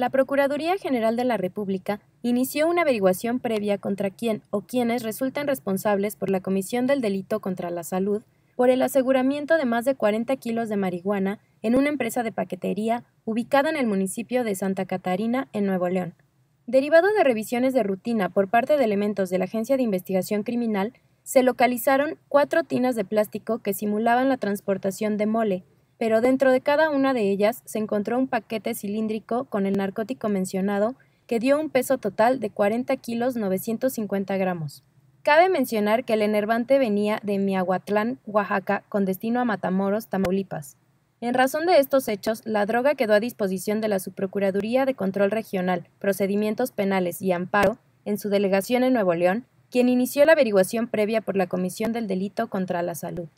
la Procuraduría General de la República inició una averiguación previa contra quien o quienes resultan responsables por la comisión del delito contra la salud por el aseguramiento de más de 40 kilos de marihuana en una empresa de paquetería ubicada en el municipio de Santa Catarina, en Nuevo León. Derivado de revisiones de rutina por parte de elementos de la Agencia de Investigación Criminal, se localizaron cuatro tinas de plástico que simulaban la transportación de mole, pero dentro de cada una de ellas se encontró un paquete cilíndrico con el narcótico mencionado que dio un peso total de 40 kilos 950 gramos. Cabe mencionar que el enervante venía de Miahuatlán, Oaxaca, con destino a Matamoros, Tamaulipas. En razón de estos hechos, la droga quedó a disposición de la Subprocuraduría de Control Regional, Procedimientos Penales y Amparo, en su delegación en Nuevo León, quien inició la averiguación previa por la Comisión del Delito contra la Salud.